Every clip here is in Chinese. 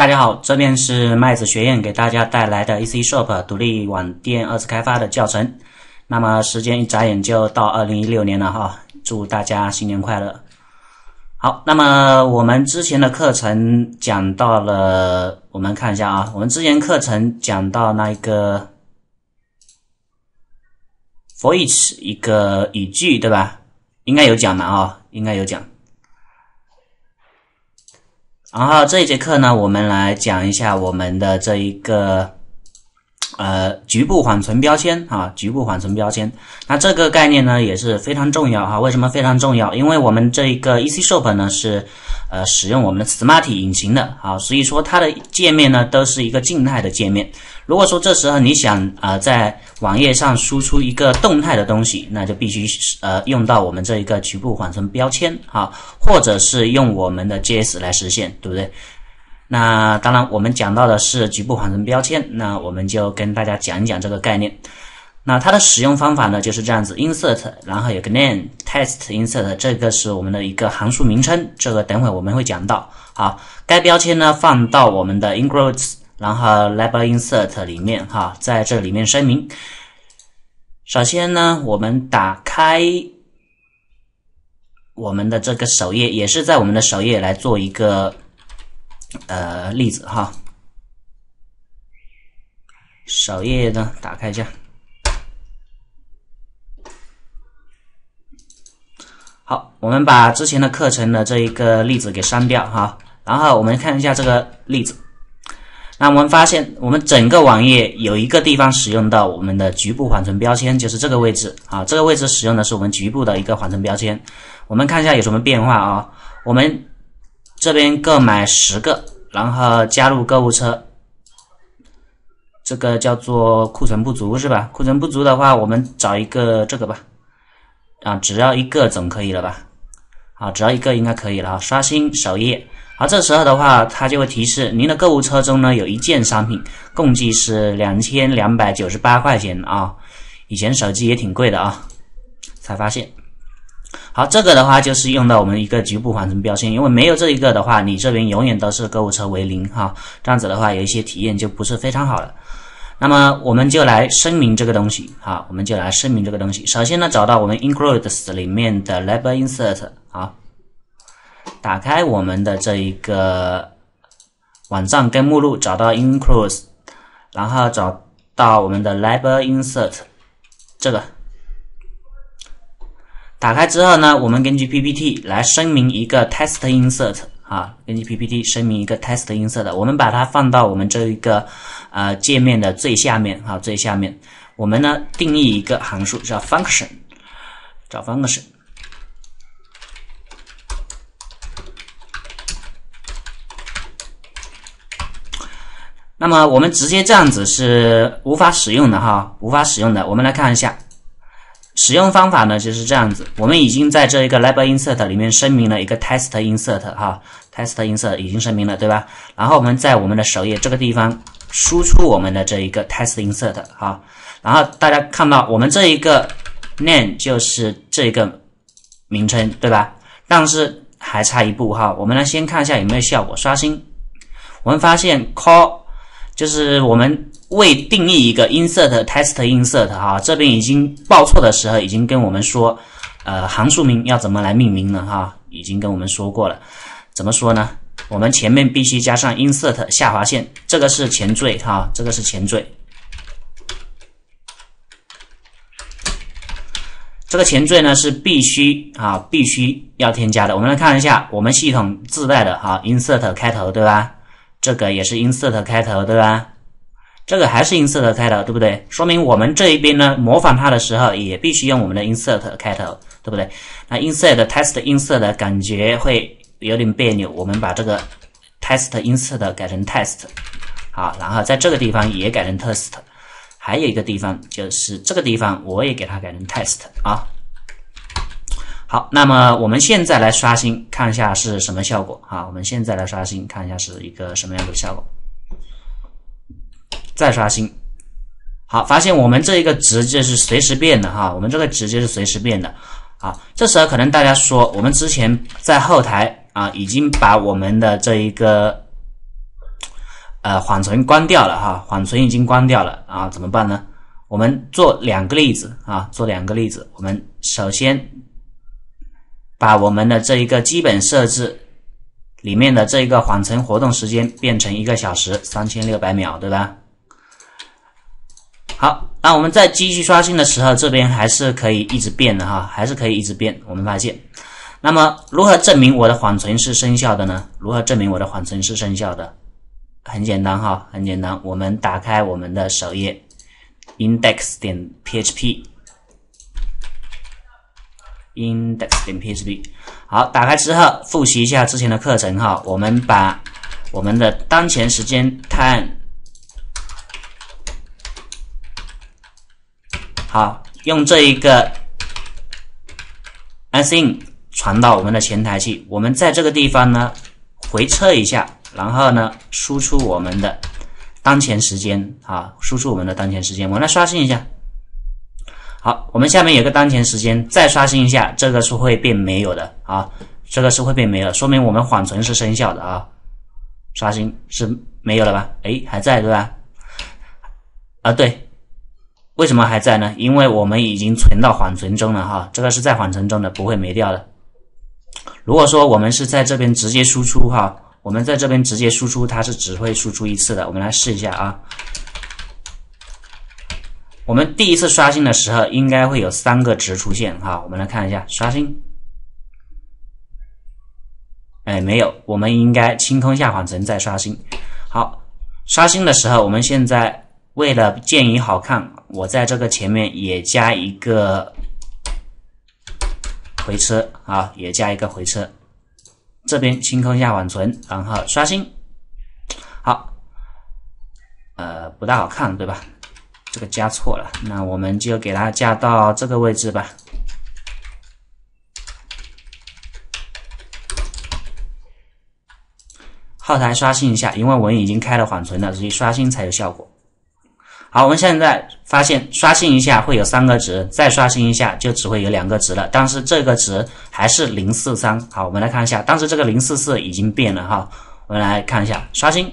大家好，这边是麦子学院给大家带来的 AC Shop 独立网店二次开发的教程。那么时间一眨眼就到二零一六年了哈，祝大家新年快乐。好，那么我们之前的课程讲到了，我们看一下啊，我们之前课程讲到那一个 for each 一个语句对吧？应该有讲的啊，应该有讲。然后这一节课呢，我们来讲一下我们的这一个。呃，局部缓存标签啊，局部缓存标签，那这个概念呢也是非常重要啊。为什么非常重要？因为我们这一个 eShop c 呢是呃使用我们的 Smarty 引擎的啊，所以说它的界面呢都是一个静态的界面。如果说这时候你想啊在网页上输出一个动态的东西，那就必须呃用到我们这一个局部缓存标签啊，或者是用我们的 JS 来实现，对不对？那当然，我们讲到的是局部缓存标签，那我们就跟大家讲一讲这个概念。那它的使用方法呢就是这样子，insert，然后有个 name，test，insert，这个是我们的一个函数名称，这个等会我们会讲到。好，该标签呢放到我们的 i n g l u d e s 然后 library insert 里面哈，在这里面声明。首先呢，我们打开我们的这个首页，也是在我们的首页来做一个。呃，例子哈，首页呢，打开一下。好，我们把之前的课程的这一个例子给删掉哈，然后我们看一下这个例子。那我们发现，我们整个网页有一个地方使用到我们的局部缓存标签，就是这个位置啊。这个位置使用的是我们局部的一个缓存标签。我们看一下有什么变化啊？我们这边购买十个，然后加入购物车，这个叫做库存不足是吧？库存不足的话，我们找一个这个吧，啊，只要一个总可以了吧？啊，只要一个应该可以了啊。刷新首页，好，这时候的话，它就会提示您的购物车中呢有一件商品，共计是两千两百九十八块钱啊。以前手机也挺贵的啊，才发现。好，这个的话就是用到我们一个局部缓存标签，因为没有这一个的话，你这边永远都是购物车为零哈，这样子的话有一些体验就不是非常好了。那么我们就来声明这个东西哈，我们就来声明这个东西。首先呢，找到我们 includes 里面的 label insert 好，打开我们的这一个网站跟目录，找到 includes，然后找到我们的 label insert 这个。打开之后呢，我们根据 PPT 来声明一个 test insert 啊，根据 PPT 声明一个 test i n s e r 的，我们把它放到我们这一个呃界面的最下面哈，最下面，我们呢定义一个函数叫 function，找 function，那么我们直接这样子是无法使用的哈，无法使用的，我们来看一下。使用方法呢就是这样子，我们已经在这一个 label insert 里面声明了一个 test insert 哈，test insert 已经声明了对吧？然后我们在我们的首页这个地方输出我们的这一个 test insert 哈，然后大家看到我们这一个 name 就是这一个名称对吧？但是还差一步哈，我们来先看一下有没有效果，刷新，我们发现 call 就是我们。未定义一个 insert test insert 哈，这边已经报错的时候已经跟我们说，呃，行数名要怎么来命名了哈，已经跟我们说过了。怎么说呢？我们前面必须加上 insert 下划线，这个是前缀哈，这个是前缀。这个前缀呢是必须啊，必须要添加的。我们来看一下，我们系统自带的哈 insert 开头对吧？这个也是 insert 开头对吧？这个还是 insert 开头，对不对？说明我们这一边呢，模仿它的时候也必须用我们的 insert 开头，对不对？那 insert test insert 感觉会有点别扭，我们把这个 test insert 改成 test，好，然后在这个地方也改成 test，还有一个地方就是这个地方，我也给它改成 test 啊。好，那么我们现在来刷新看一下是什么效果哈，我们现在来刷新看一下是一个什么样子的效果。再刷新，好，发现我们这一个值就是随时变的哈，我们这个值就是随时变的。好，这时候可能大家说，我们之前在后台啊，已经把我们的这一个呃缓存关掉了哈，缓存已经关掉了啊，怎么办呢？我们做两个例子啊，做两个例子，我们首先把我们的这一个基本设置里面的这一个缓存活动时间变成一个小时三千六百秒，对吧？好，那我们在继续刷新的时候，这边还是可以一直变的哈，还是可以一直变。我们发现，那么如何证明我的缓存是生效的呢？如何证明我的缓存是生效的？很简单哈，很简单。我们打开我们的首页，index 点 php，index 点 php。好，打开之后，复习一下之前的课程哈。我们把我们的当前时间 time。好，用这一个 async 传到我们的前台去。我们在这个地方呢，回测一下，然后呢，输出我们的当前时间啊，输出我们的当前时间。我们来刷新一下。好，我们下面有个当前时间，再刷新一下，这个是会变没有的啊，这个是会变没有，说明我们缓存是生效的啊。刷新是没有了吧？哎，还在对吧？啊，对。为什么还在呢？因为我们已经存到缓存中了哈，这个是在缓存中的，不会没掉的。如果说我们是在这边直接输出哈，我们在这边直接输出，它是只会输出一次的。我们来试一下啊，我们第一次刷新的时候应该会有三个值出现哈。我们来看一下刷新，哎，没有，我们应该清空下缓存再刷新。好，刷新的时候，我们现在为了建议好看。我在这个前面也加一个回车啊，也加一个回车。这边清空一下缓存，然后刷新。好，呃，不大好看，对吧？这个加错了，那我们就给它加到这个位置吧。后台刷新一下，因为我已经开了缓存了，所以刷新才有效果。好，我们现在发现刷新一下会有三个值，再刷新一下就只会有两个值了。但是这个值还是零四三。好，我们来看一下，当时这个零四四已经变了哈。我们来看一下，刷新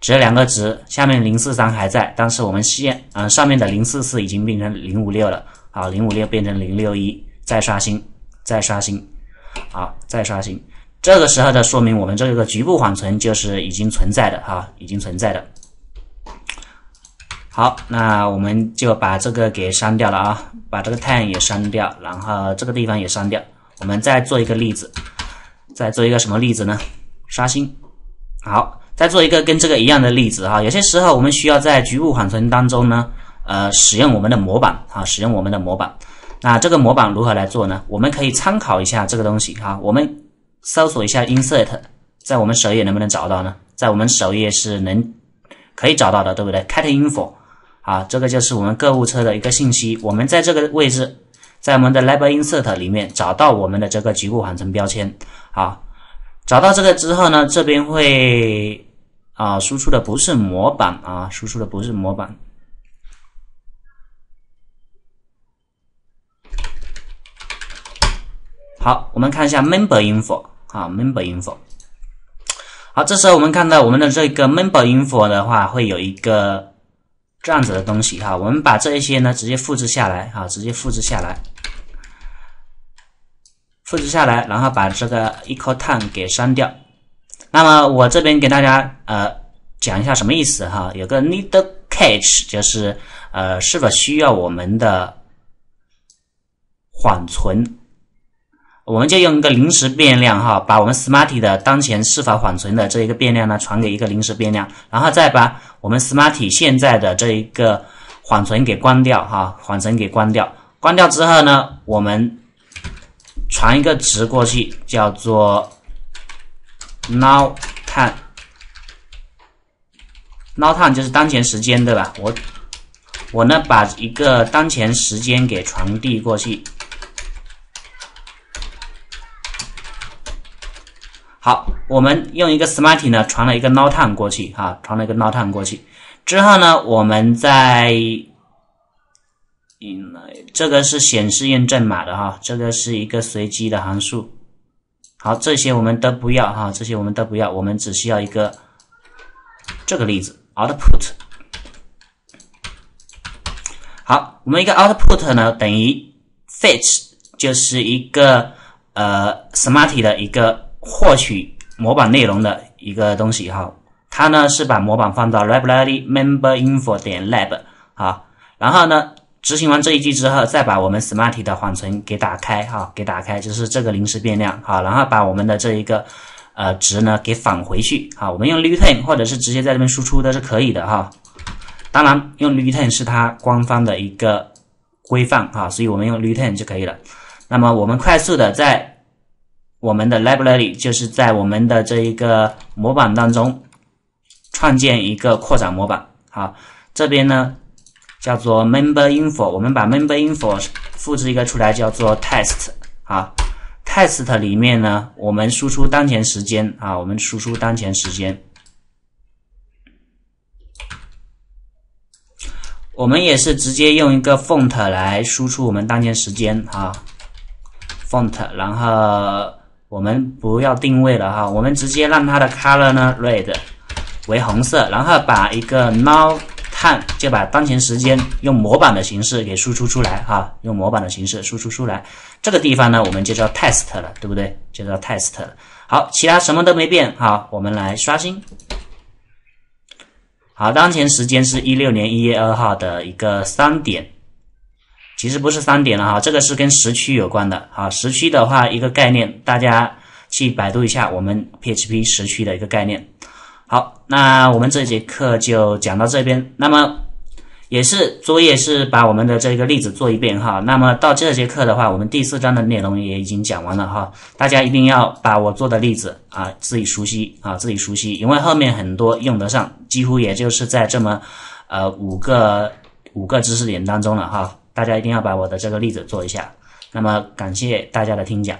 只有两个值，下面零四三还在，但是我们现啊上面的零四四已经变成零五六了。好，零五六变成零六一，再刷新，再刷新，好，再刷新。这个时候的说明，我们这个局部缓存就是已经存在的哈，已经存在的。好，那我们就把这个给删掉了啊，把这个 t time 也删掉，然后这个地方也删掉。我们再做一个例子，再做一个什么例子呢？刷新。好，再做一个跟这个一样的例子哈。有些时候我们需要在局部缓存当中呢，呃，使用我们的模板啊，使用我们的模板。那这个模板如何来做呢？我们可以参考一下这个东西哈。我们搜索一下 insert，在我们首页能不能找到呢？在我们首页是能可以找到的，对不对？cat info。好，这个就是我们购物车的一个信息。我们在这个位置，在我们的 label insert 里面找到我们的这个局部缓存标签。好，找到这个之后呢，这边会啊，输出的不是模板啊，输出的不是模板。好，我们看一下 member info 啊 member info。好，这时候我们看到我们的这个 member info 的话，会有一个。这样子的东西哈，我们把这一些呢直接复制下来哈，直接复制下来，复制下来，然后把这个 equal time 给删掉。那么我这边给大家呃讲一下什么意思哈，有个 need c a t c h 就是呃是否需要我们的缓存。我们就用一个临时变量哈，把我们 Smarty 的当前是否缓存的这一个变量呢传给一个临时变量，然后再把我们 Smarty 现在的这一个缓存给关掉哈，缓存给关掉。关掉之后呢，我们传一个值过去，叫做 now，t i m e now time 就是当前时间对吧？我我呢把一个当前时间给传递过去。好，我们用一个 smarty 呢传了一个 now time 过去，哈，传了一个 now time 过去之后呢，我们在，嗯，这个是显示验证码的哈，这个是一个随机的函数。好，这些我们都不要哈，这些我们都不要，我们只需要一个这个例子 output。好，我们一个 output 呢等于 fetch 就是一个呃 smarty 的一个。获取模板内容的一个东西哈，它呢是把模板放到 library member info 点 lab 啊，然后呢执行完这一句之后，再把我们 smarty 的缓存给打开哈，给打开就是这个临时变量好，然后把我们的这一个呃值呢给返回去哈，我们用 return 或者是直接在这边输出都是可以的哈，当然用 return 是它官方的一个规范哈，所以我们用 return 就可以了。那么我们快速的在我们的 library 就是在我们的这一个模板当中创建一个扩展模板。好，这边呢叫做 member info，我们把 member info 复制一个出来，叫做 test。啊。t e s t 里面呢我们输出当前时间啊，我们输出当前时间。我们也是直接用一个 font 来输出我们当前时间啊，font，然后。我们不要定位了哈，我们直接让它的 color 呢 red 为红色，然后把一个 now time 就把当前时间用模板的形式给输出出来哈，用模板的形式输出出来。这个地方呢，我们就叫 test 了，对不对？就叫 test 了。好，其他什么都没变哈，我们来刷新。好，当前时间是一六年一月二号的一个三点。其实不是三点了哈，这个是跟时区有关的哈。时区的话，一个概念，大家去百度一下我们 PHP 时区的一个概念。好，那我们这节课就讲到这边。那么，也是作业是把我们的这个例子做一遍哈。那么到这节课的话，我们第四章的内容也已经讲完了哈。大家一定要把我做的例子啊自己熟悉啊自己熟悉，因为后面很多用得上，几乎也就是在这么呃五个五个知识点当中了哈。大家一定要把我的这个例子做一下。那么，感谢大家的听讲。